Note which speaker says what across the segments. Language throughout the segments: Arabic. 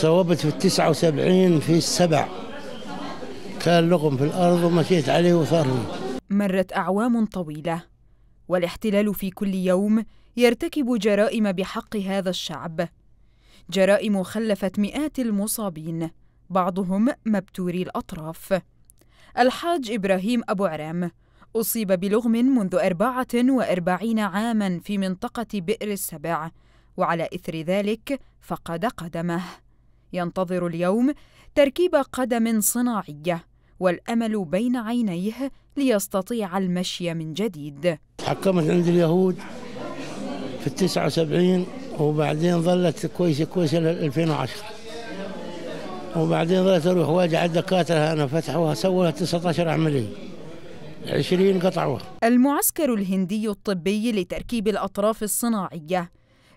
Speaker 1: صوبت في التسعة وسبعين في السبع كان لغم في الأرض ومشيت عليه وصار
Speaker 2: مرت أعوام طويلة والاحتلال في كل يوم يرتكب جرائم بحق هذا الشعب جرائم خلفت مئات المصابين بعضهم مبتوري الأطراف الحاج إبراهيم أبو عرام أصيب بلغم منذ 44 عاما في منطقة بئر السبع وعلى إثر ذلك فقد قدمه ينتظر اليوم تركيب قدم صناعيه والامل بين عينيه ليستطيع المشي من جديد
Speaker 1: تحكمت عند اليهود في التسعة وسبعين وبعدين ظلت كويسة كويسة لل 2010 وبعدين ظلت أروح واجي على الدكاترة أنا فتحوها سووا 19 عملية 20 قطعوها
Speaker 2: المعسكر الهندي الطبي لتركيب الأطراف الصناعية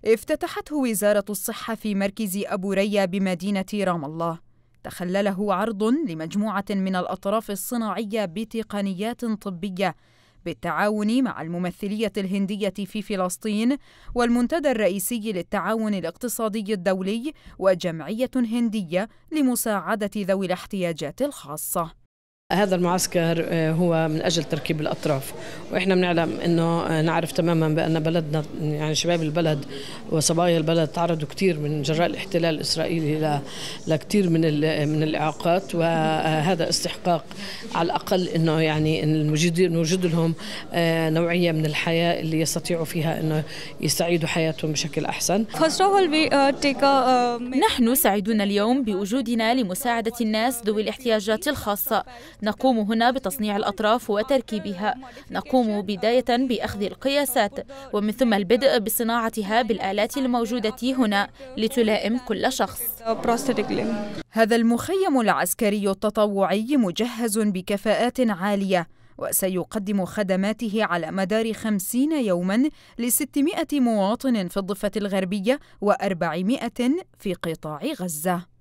Speaker 2: افتتحته وزارة الصحة في مركز أبو ريا بمدينة رام الله تخلله عرض لمجموعة من الأطراف الصناعية بتقنيات طبية بالتعاون مع الممثلية الهندية في فلسطين والمنتدى الرئيسي للتعاون الاقتصادي الدولي وجمعية هندية لمساعدة ذوي الاحتياجات الخاصة
Speaker 3: هذا المعسكر آه، هو من اجل تركيب الاطراف واحنا بنعلم انه آه، نعرف تماما بان بلدنا يعني شباب البلد وصبايا البلد تعرضوا كثير من جراء الاحتلال الاسرائيلي لكثير من من الاعاقات وهذا آه، استحقاق على الاقل انه يعني الموجودين نوجد لهم نوعيه من الحياه اللي يستطيعوا فيها انه يستعيدوا حياتهم بشكل احسن.
Speaker 4: Uh, uh, نحن سعيدون اليوم بوجودنا لمساعده الناس ذوي الاحتياجات الخاصه نقوم هنا بتصنيع الأطراف وتركيبها نقوم بداية بأخذ القياسات ومن ثم البدء بصناعتها بالآلات
Speaker 2: الموجودة هنا لتلائم كل شخص هذا المخيم العسكري التطوعي مجهز بكفاءات عالية وسيقدم خدماته على مدار خمسين يوما لستمائة مواطن في الضفة الغربية وأربعمائة في قطاع غزة